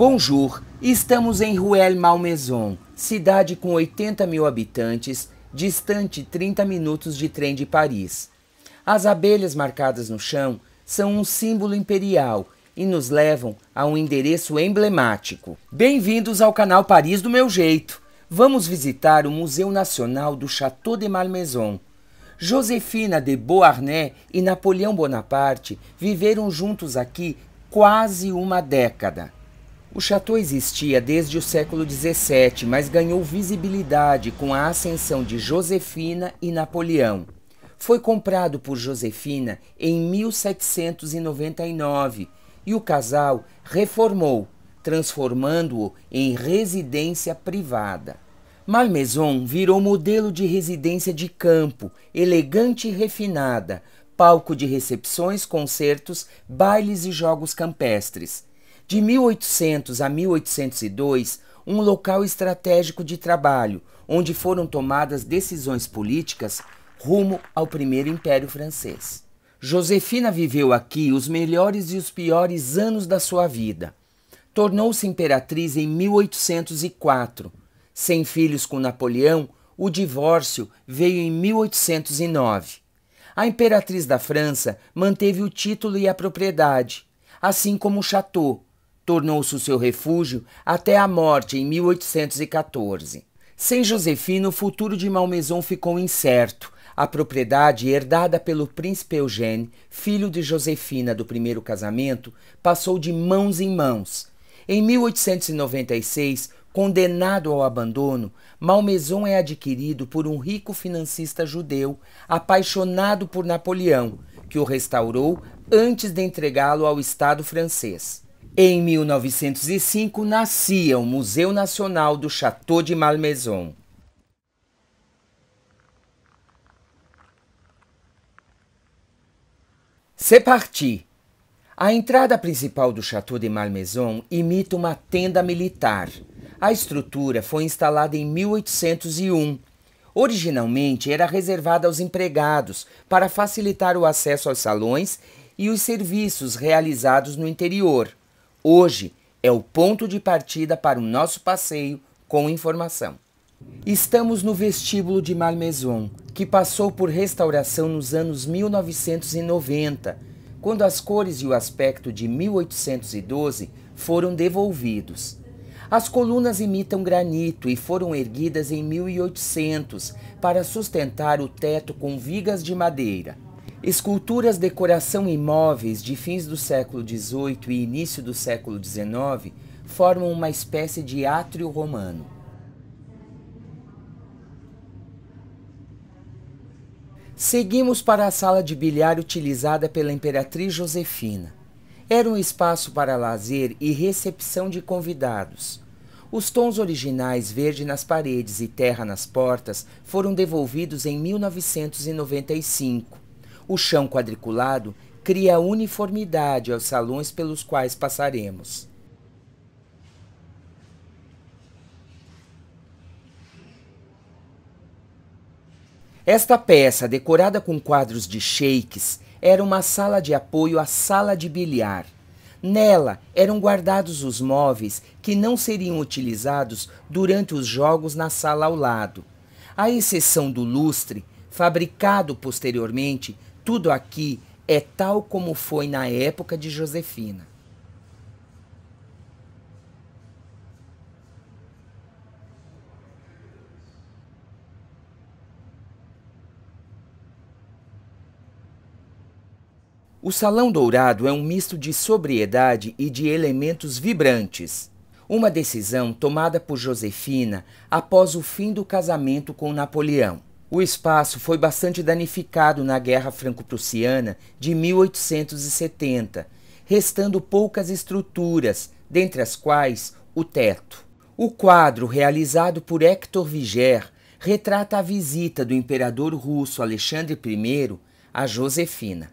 Bonjour, estamos em Ruel Malmaison, cidade com 80 mil habitantes, distante 30 minutos de trem de Paris. As abelhas marcadas no chão são um símbolo imperial e nos levam a um endereço emblemático. Bem-vindos ao canal Paris do Meu Jeito. Vamos visitar o Museu Nacional do Château de Malmaison. Josefina de Beauharnais e Napoleão Bonaparte viveram juntos aqui quase uma década. O chateau existia desde o século XVII, mas ganhou visibilidade com a ascensão de Josefina e Napoleão. Foi comprado por Josefina em 1799 e o casal reformou, transformando-o em residência privada. Malmaison virou modelo de residência de campo, elegante e refinada, palco de recepções, concertos, bailes e jogos campestres de 1800 a 1802, um local estratégico de trabalho, onde foram tomadas decisões políticas rumo ao primeiro Império Francês. Josefina viveu aqui os melhores e os piores anos da sua vida. Tornou-se imperatriz em 1804. Sem filhos com Napoleão, o divórcio veio em 1809. A imperatriz da França manteve o título e a propriedade, assim como o chateau, tornou-se o seu refúgio até a morte em 1814. Sem Josefina, o futuro de Malmaison ficou incerto. A propriedade, herdada pelo príncipe Eugênio, filho de Josefina do primeiro casamento, passou de mãos em mãos. Em 1896, condenado ao abandono, Malmaison é adquirido por um rico financista judeu apaixonado por Napoleão, que o restaurou antes de entregá-lo ao Estado francês. Em 1905 nascia o Museu Nacional do Château de Malmaison. C'est parti! A entrada principal do Château de Malmaison imita uma tenda militar. A estrutura foi instalada em 1801. Originalmente era reservada aos empregados para facilitar o acesso aos salões e os serviços realizados no interior. Hoje é o ponto de partida para o nosso passeio com informação. Estamos no vestíbulo de Malmaison, que passou por restauração nos anos 1990, quando as cores e o aspecto de 1812 foram devolvidos. As colunas imitam granito e foram erguidas em 1800 para sustentar o teto com vigas de madeira. Esculturas, decoração e móveis de fins do século XVIII e início do século XIX formam uma espécie de átrio romano. Seguimos para a sala de bilhar utilizada pela Imperatriz Josefina. Era um espaço para lazer e recepção de convidados. Os tons originais verde nas paredes e terra nas portas foram devolvidos em 1995. O chão quadriculado cria uniformidade aos salões pelos quais passaremos. Esta peça, decorada com quadros de shakes, era uma sala de apoio à sala de bilhar. Nela eram guardados os móveis que não seriam utilizados durante os jogos na sala ao lado. À exceção do lustre, fabricado posteriormente tudo aqui é tal como foi na época de Josefina. O Salão Dourado é um misto de sobriedade e de elementos vibrantes. Uma decisão tomada por Josefina após o fim do casamento com Napoleão. O espaço foi bastante danificado na Guerra Franco-Prussiana de 1870, restando poucas estruturas, dentre as quais o teto. O quadro, realizado por Hector Viger, retrata a visita do imperador russo Alexandre I a Josefina.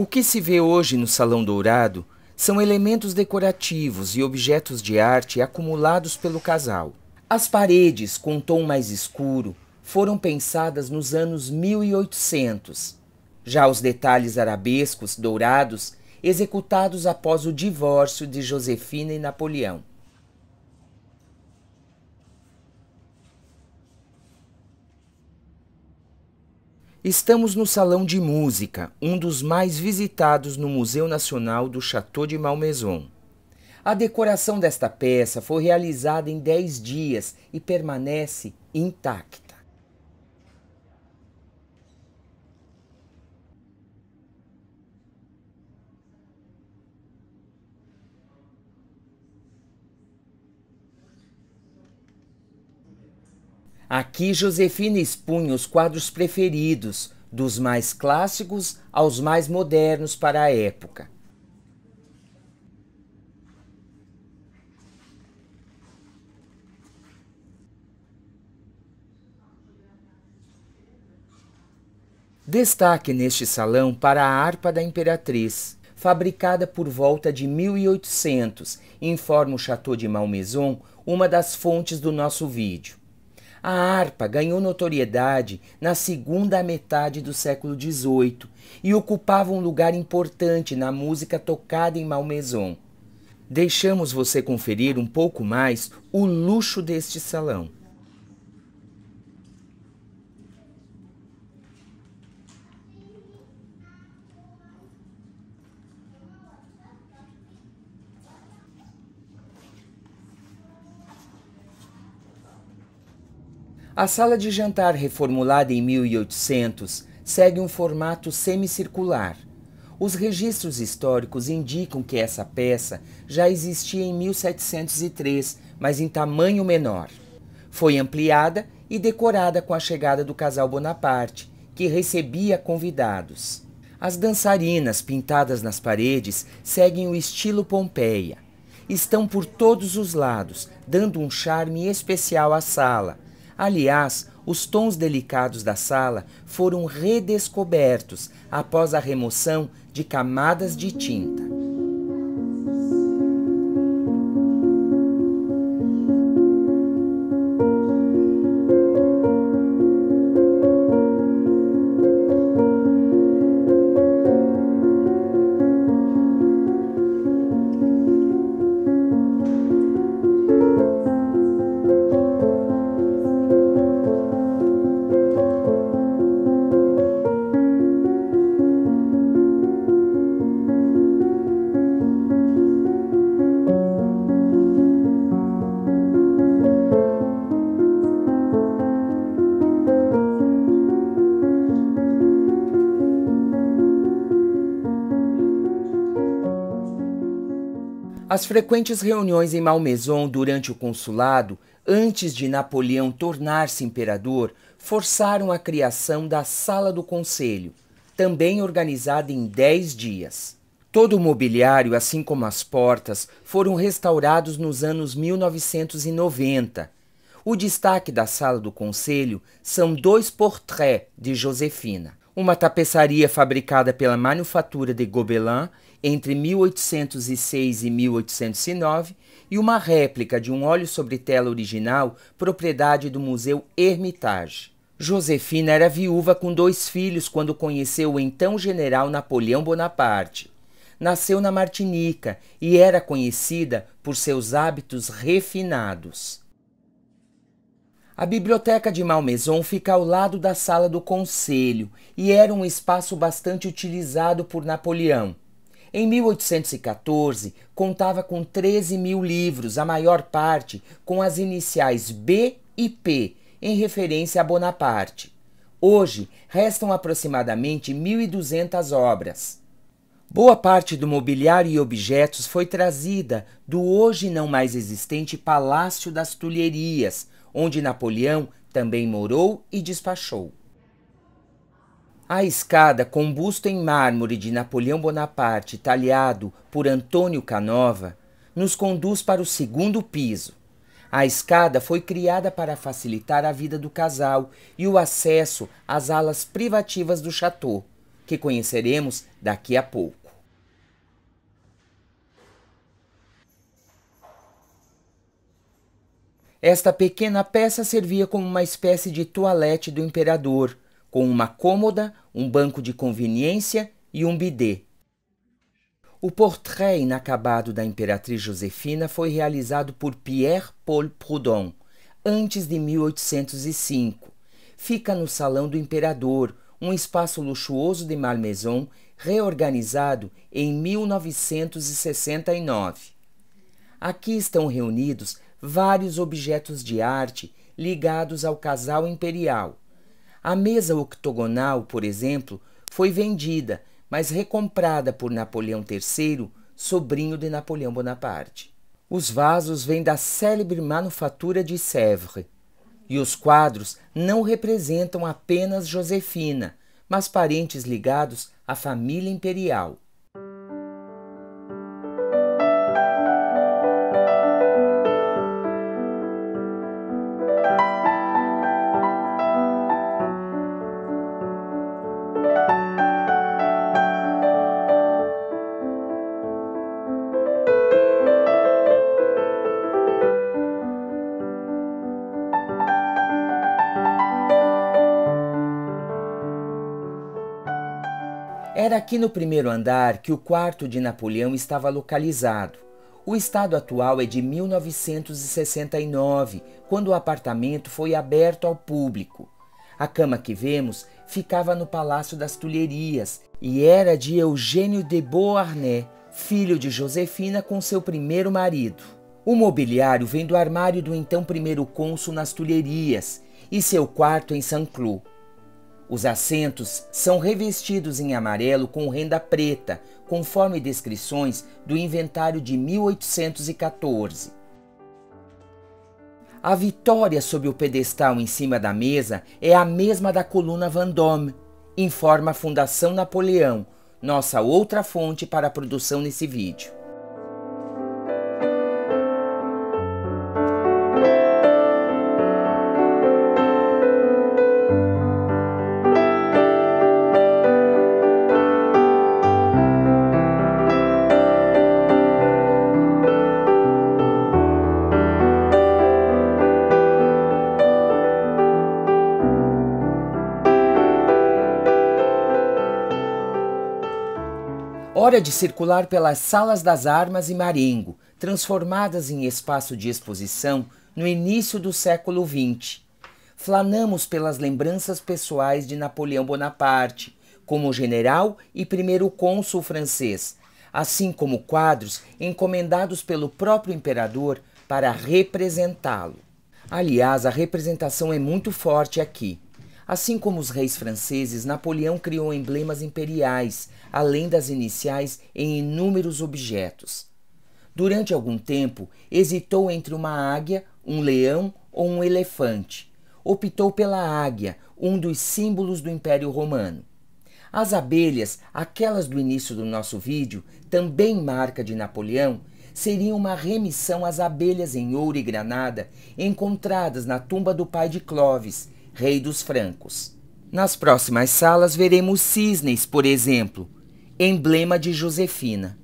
O que se vê hoje no Salão Dourado são elementos decorativos e objetos de arte acumulados pelo casal. As paredes, com tom mais escuro, foram pensadas nos anos 1800. Já os detalhes arabescos, dourados, executados após o divórcio de Josefina e Napoleão. Estamos no Salão de Música, um dos mais visitados no Museu Nacional do Château de Malmaison. A decoração desta peça foi realizada em 10 dias e permanece intacta. Aqui Josefina expunha os quadros preferidos, dos mais clássicos aos mais modernos para a época. Destaque neste salão para a harpa da Imperatriz, fabricada por volta de 1800, informa o Chateau de Malmaison, uma das fontes do nosso vídeo. A harpa ganhou notoriedade na segunda metade do século XVIII e ocupava um lugar importante na música tocada em Malmaison. Deixamos você conferir um pouco mais o luxo deste salão. A sala de jantar, reformulada em 1800, segue um formato semicircular. Os registros históricos indicam que essa peça já existia em 1703, mas em tamanho menor. Foi ampliada e decorada com a chegada do casal Bonaparte, que recebia convidados. As dançarinas pintadas nas paredes seguem o estilo Pompeia. Estão por todos os lados, dando um charme especial à sala Aliás, os tons delicados da sala foram redescobertos após a remoção de camadas de tinta. As frequentes reuniões em Malmaison durante o consulado, antes de Napoleão tornar-se imperador, forçaram a criação da Sala do Conselho, também organizada em dez dias. Todo o mobiliário, assim como as portas, foram restaurados nos anos 1990. O destaque da sala do conselho são dois portraits de Josefina, uma tapeçaria fabricada pela manufatura de Gobelin entre 1806 e 1809 e uma réplica de um óleo sobre tela original, propriedade do Museu Hermitage. Josefina era viúva com dois filhos quando conheceu o então general Napoleão Bonaparte. Nasceu na Martinica e era conhecida por seus hábitos refinados. A biblioteca de Malmaison fica ao lado da sala do conselho e era um espaço bastante utilizado por Napoleão. Em 1814, contava com 13 mil livros, a maior parte com as iniciais B e P, em referência a Bonaparte. Hoje, restam aproximadamente 1.200 obras. Boa parte do mobiliário e objetos foi trazida do hoje não mais existente Palácio das Tulherias, onde Napoleão também morou e despachou. A escada com busto em mármore de Napoleão Bonaparte, talhado por Antônio Canova, nos conduz para o segundo piso. A escada foi criada para facilitar a vida do casal e o acesso às alas privativas do chateau, que conheceremos daqui a pouco. Esta pequena peça servia como uma espécie de toalete do imperador, com uma cômoda, um banco de conveniência e um bidê. O portrait inacabado da Imperatriz Josefina foi realizado por Pierre Paul Proudhon antes de 1805. Fica no Salão do Imperador, um espaço luxuoso de Malmaison reorganizado em 1969. Aqui estão reunidos vários objetos de arte ligados ao casal imperial, a mesa octogonal, por exemplo, foi vendida, mas recomprada por Napoleão III, sobrinho de Napoleão Bonaparte. Os vasos vêm da célebre manufatura de Sèvres. E os quadros não representam apenas Josefina, mas parentes ligados à família imperial. aqui no primeiro andar que o quarto de Napoleão estava localizado. O estado atual é de 1969, quando o apartamento foi aberto ao público. A cama que vemos ficava no Palácio das Tulherias e era de Eugênio de Beauharnais, filho de Josefina com seu primeiro marido. O mobiliário vem do armário do então primeiro cônsul nas Tulherias e seu quarto em Saint-Cloud. Os assentos são revestidos em amarelo com renda preta, conforme descrições do inventário de 1814. A vitória sobre o pedestal em cima da mesa é a mesma da coluna Vendôme, informa a Fundação Napoleão, nossa outra fonte para a produção nesse vídeo. Hora de circular pelas salas das armas e marengo, transformadas em espaço de exposição no início do século XX. Flanamos pelas lembranças pessoais de Napoleão Bonaparte, como general e primeiro cônsul francês, assim como quadros encomendados pelo próprio imperador para representá-lo. Aliás, a representação é muito forte aqui. Assim como os reis franceses, Napoleão criou emblemas imperiais, além das iniciais, em inúmeros objetos. Durante algum tempo, hesitou entre uma águia, um leão ou um elefante. Optou pela águia, um dos símbolos do Império Romano. As abelhas, aquelas do início do nosso vídeo, também marca de Napoleão, seriam uma remissão às abelhas em ouro e granada encontradas na tumba do pai de Clovis, rei dos francos. Nas próximas salas veremos cisnes, por exemplo, emblema de Josefina.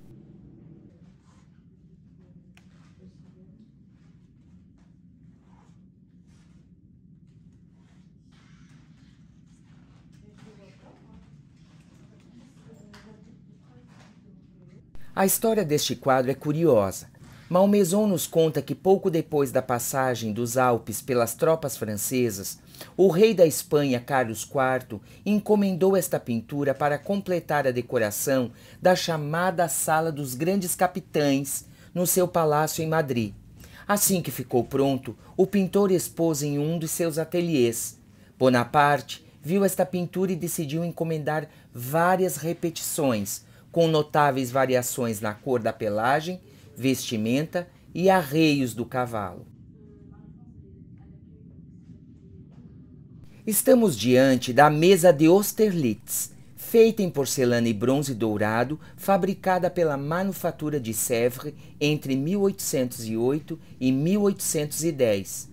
A história deste quadro é curiosa. Malmaison nos conta que pouco depois da passagem dos Alpes pelas tropas francesas, o rei da Espanha, Carlos IV, encomendou esta pintura para completar a decoração da chamada Sala dos Grandes Capitães, no seu palácio em Madrid. Assim que ficou pronto, o pintor expôs em um dos seus ateliês. Bonaparte viu esta pintura e decidiu encomendar várias repetições, com notáveis variações na cor da pelagem, vestimenta e arreios do cavalo. Estamos diante da mesa de Austerlitz, feita em porcelana e bronze dourado, fabricada pela Manufatura de Sèvres entre 1808 e 1810.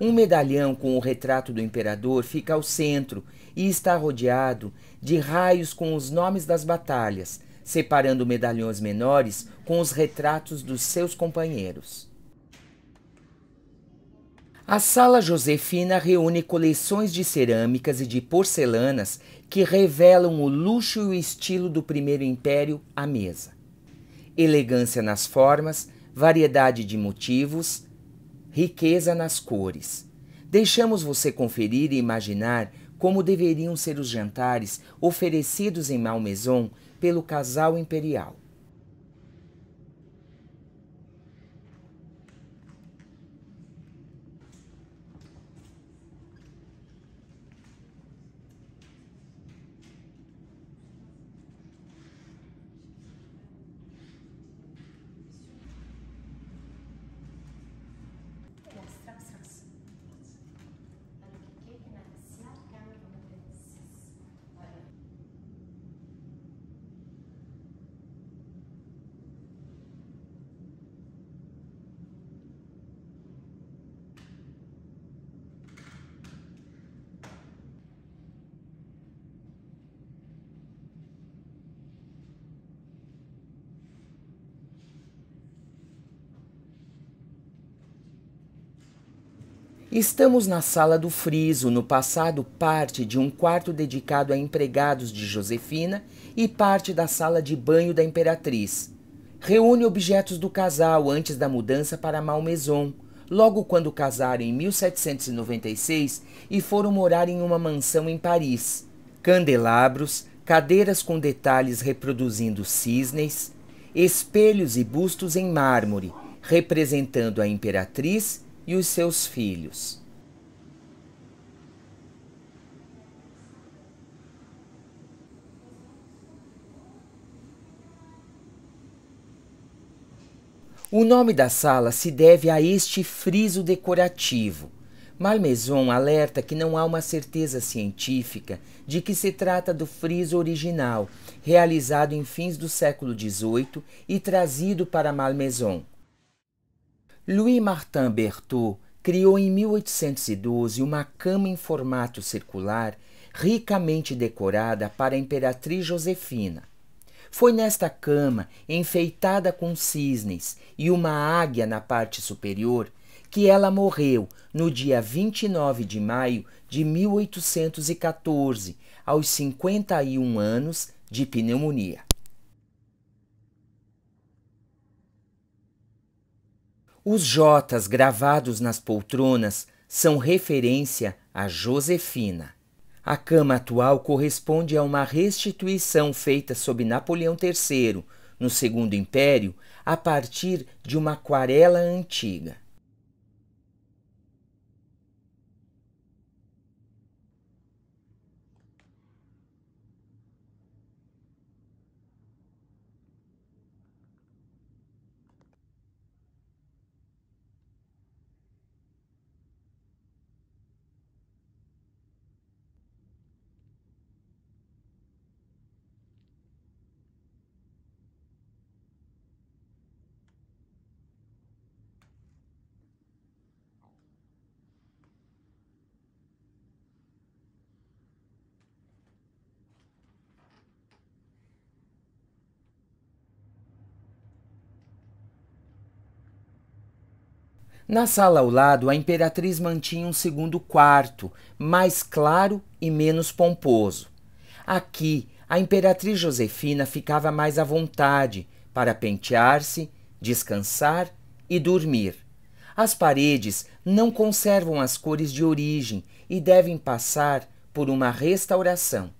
Um medalhão com o retrato do imperador fica ao centro e está rodeado de raios com os nomes das batalhas, separando medalhões menores com os retratos dos seus companheiros. A Sala Josefina reúne coleções de cerâmicas e de porcelanas que revelam o luxo e o estilo do primeiro império à mesa. Elegância nas formas, variedade de motivos, riqueza nas cores. Deixamos você conferir e imaginar como deveriam ser os jantares oferecidos em Malmaison pelo casal imperial. Estamos na sala do friso, no passado parte de um quarto dedicado a empregados de Josefina e parte da sala de banho da imperatriz. Reúne objetos do casal antes da mudança para Malmaison, logo quando casaram em 1796 e foram morar em uma mansão em Paris. Candelabros, cadeiras com detalhes reproduzindo cisnes, espelhos e bustos em mármore, representando a imperatriz e os seus filhos. O nome da sala se deve a este friso decorativo. Malmaison alerta que não há uma certeza científica de que se trata do friso original, realizado em fins do século XVIII e trazido para Malmaison. Louis Martin Berthaud criou em 1812 uma cama em formato circular ricamente decorada para a imperatriz Josefina. Foi nesta cama, enfeitada com cisnes e uma águia na parte superior, que ela morreu no dia 29 de maio de 1814, aos 51 anos de pneumonia. Os Jotas gravados nas poltronas são referência a Josefina. A cama atual corresponde a uma restituição feita sob Napoleão III, no Segundo Império, a partir de uma aquarela antiga. Na sala ao lado, a imperatriz mantinha um segundo quarto, mais claro e menos pomposo. Aqui, a imperatriz Josefina ficava mais à vontade para pentear-se, descansar e dormir. As paredes não conservam as cores de origem e devem passar por uma restauração.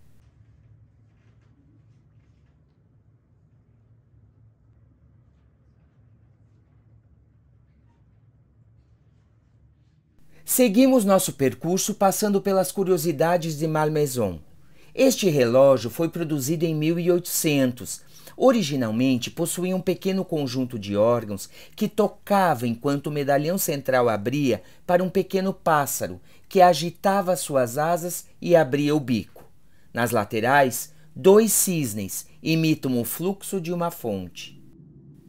Seguimos nosso percurso passando pelas curiosidades de Malmaison. Este relógio foi produzido em 1800. Originalmente possuía um pequeno conjunto de órgãos que tocava enquanto o medalhão central abria para um pequeno pássaro que agitava suas asas e abria o bico. Nas laterais, dois cisnes imitam o fluxo de uma fonte.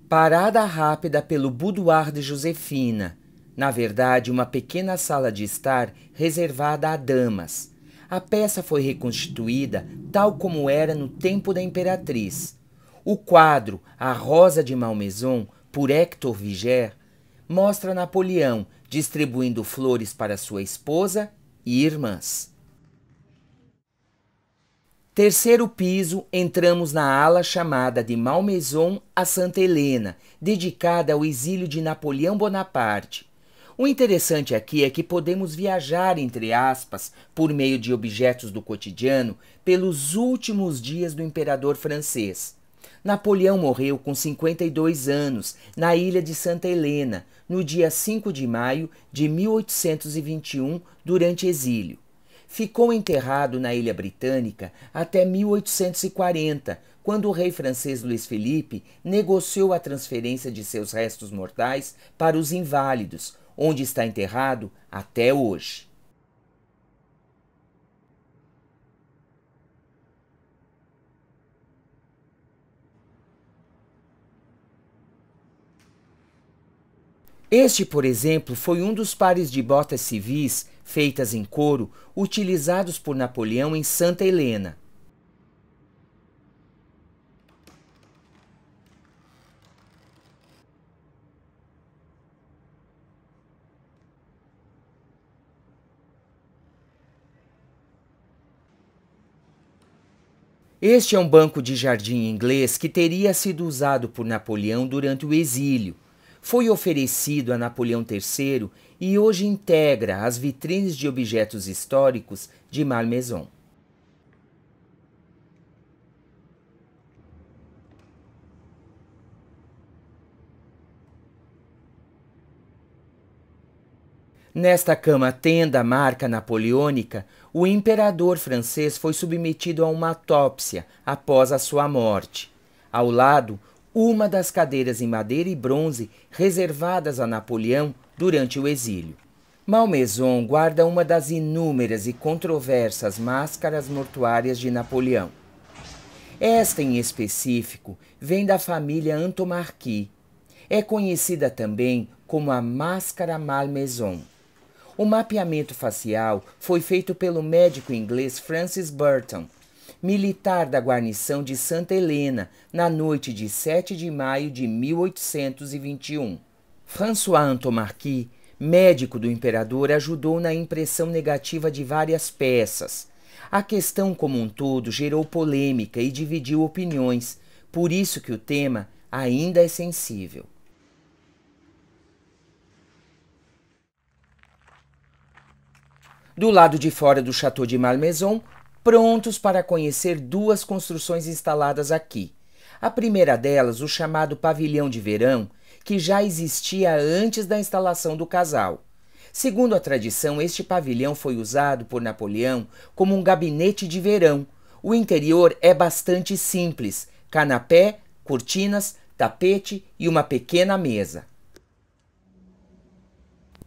Parada rápida pelo boudoir de Josefina, na verdade, uma pequena sala de estar reservada a damas. A peça foi reconstituída tal como era no tempo da Imperatriz. O quadro A Rosa de Malmaison, por Hector Viger, mostra Napoleão distribuindo flores para sua esposa e irmãs. Terceiro piso, entramos na ala chamada de Malmaison a Santa Helena, dedicada ao exílio de Napoleão Bonaparte. O interessante aqui é que podemos viajar, entre aspas, por meio de objetos do cotidiano, pelos últimos dias do imperador francês. Napoleão morreu com 52 anos, na ilha de Santa Helena, no dia 5 de maio de 1821, durante exílio. Ficou enterrado na ilha britânica até 1840, quando o rei francês Luiz Felipe negociou a transferência de seus restos mortais para os inválidos, onde está enterrado até hoje. Este, por exemplo, foi um dos pares de botas civis feitas em couro utilizados por Napoleão em Santa Helena. Este é um banco de jardim inglês que teria sido usado por Napoleão durante o exílio. Foi oferecido a Napoleão III e hoje integra as vitrines de objetos históricos de Malmaison. Nesta cama-tenda marca napoleônica, o imperador francês foi submetido a uma autópsia após a sua morte. Ao lado, uma das cadeiras em madeira e bronze reservadas a Napoleão durante o exílio. Malmaison guarda uma das inúmeras e controversas máscaras mortuárias de Napoleão. Esta, em específico, vem da família Antomarquis. É conhecida também como a Máscara Malmaison. O mapeamento facial foi feito pelo médico inglês Francis Burton, militar da guarnição de Santa Helena, na noite de 7 de maio de 1821. François Antomarquis, médico do imperador, ajudou na impressão negativa de várias peças. A questão como um todo gerou polêmica e dividiu opiniões, por isso que o tema ainda é sensível. do lado de fora do Chateau de Malmaison, prontos para conhecer duas construções instaladas aqui. A primeira delas, o chamado pavilhão de verão, que já existia antes da instalação do casal. Segundo a tradição, este pavilhão foi usado por Napoleão como um gabinete de verão. O interior é bastante simples: canapé, cortinas, tapete e uma pequena mesa.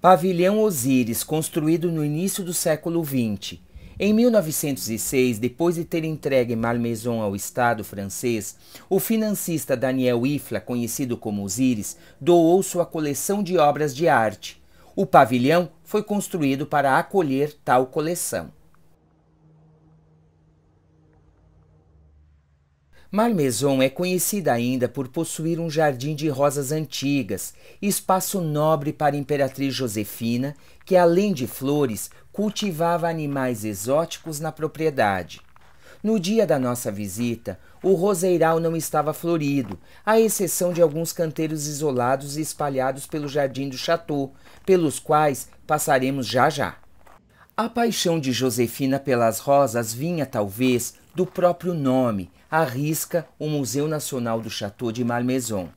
Pavilhão Osíris, construído no início do século XX. Em 1906, depois de ter entregue Malmaison ao Estado francês, o financista Daniel Ifla, conhecido como Osíris, doou sua coleção de obras de arte. O pavilhão foi construído para acolher tal coleção. Malmaison é conhecida ainda por possuir um jardim de rosas antigas, espaço nobre para a imperatriz Josefina, que além de flores, cultivava animais exóticos na propriedade. No dia da nossa visita, o roseiral não estava florido, à exceção de alguns canteiros isolados e espalhados pelo jardim do chateau, pelos quais passaremos já já. A paixão de Josefina pelas rosas vinha, talvez, do próprio nome, arrisca o Museu Nacional do Château de Malmaison.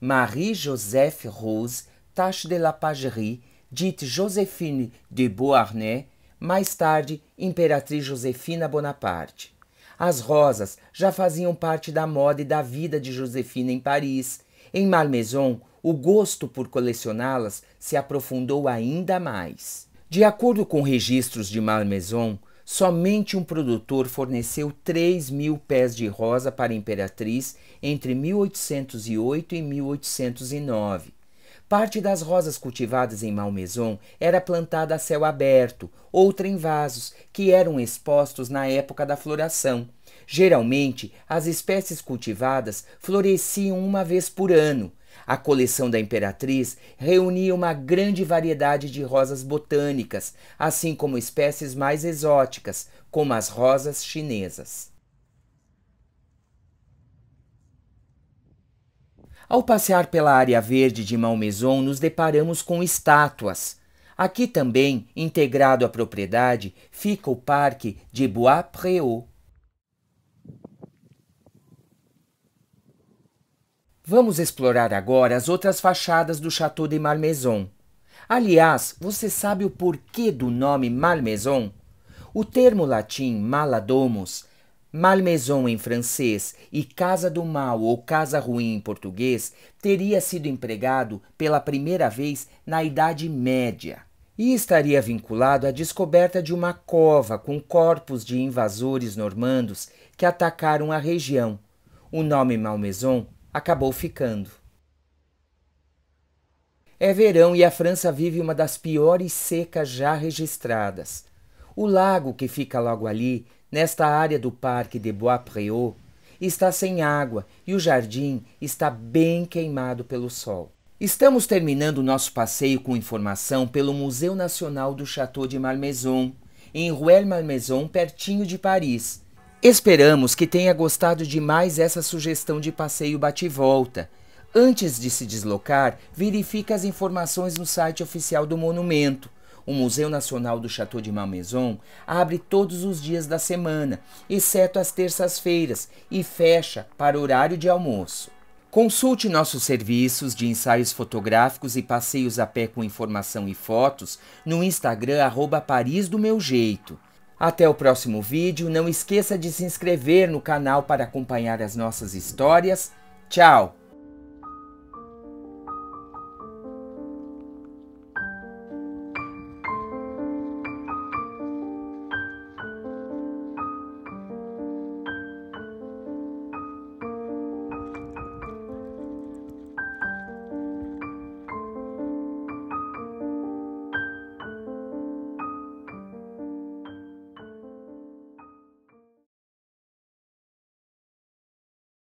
Marie-Joseph Rose Tache de la Pagerie, dite Joséphine de Beauharnais, mais tarde Imperatriz Josefina Bonaparte. As rosas já faziam parte da moda e da vida de Josefina em Paris. Em Malmaison, o gosto por colecioná-las se aprofundou ainda mais. De acordo com registros de Malmaison, somente um produtor forneceu 3 mil pés de rosa para a Imperatriz entre 1808 e 1809. Parte das rosas cultivadas em Malmaison era plantada a céu aberto, outra em vasos, que eram expostos na época da floração. Geralmente, as espécies cultivadas floresciam uma vez por ano, a coleção da imperatriz reunia uma grande variedade de rosas botânicas, assim como espécies mais exóticas, como as rosas chinesas. Ao passear pela área verde de Malmaison, nos deparamos com estátuas. Aqui também, integrado à propriedade, fica o parque de Bois-Préau. Vamos explorar agora as outras fachadas do Château de Malmaison. Aliás, você sabe o porquê do nome Malmaison? O termo latim maladomus, malmaison em francês e casa do mal ou casa ruim em português, teria sido empregado pela primeira vez na Idade Média e estaria vinculado à descoberta de uma cova com corpos de invasores normandos que atacaram a região. O nome Malmaison acabou ficando. É verão e a França vive uma das piores secas já registradas. O lago que fica logo ali, nesta área do Parque de Bois-Préau, está sem água e o jardim está bem queimado pelo sol. Estamos terminando nosso passeio com informação pelo Museu Nacional do Château de Malmaison, em rueil Malmaison, pertinho de Paris Esperamos que tenha gostado de mais essa sugestão de passeio bate-volta. Antes de se deslocar, verifique as informações no site oficial do monumento. O Museu Nacional do Chateau de Malmaison abre todos os dias da semana, exceto as terças-feiras, e fecha para horário de almoço. Consulte nossos serviços de ensaios fotográficos e passeios a pé com informação e fotos no Instagram @paris_do_meu_jeito. do Meu Jeito. Até o próximo vídeo. Não esqueça de se inscrever no canal para acompanhar as nossas histórias. Tchau!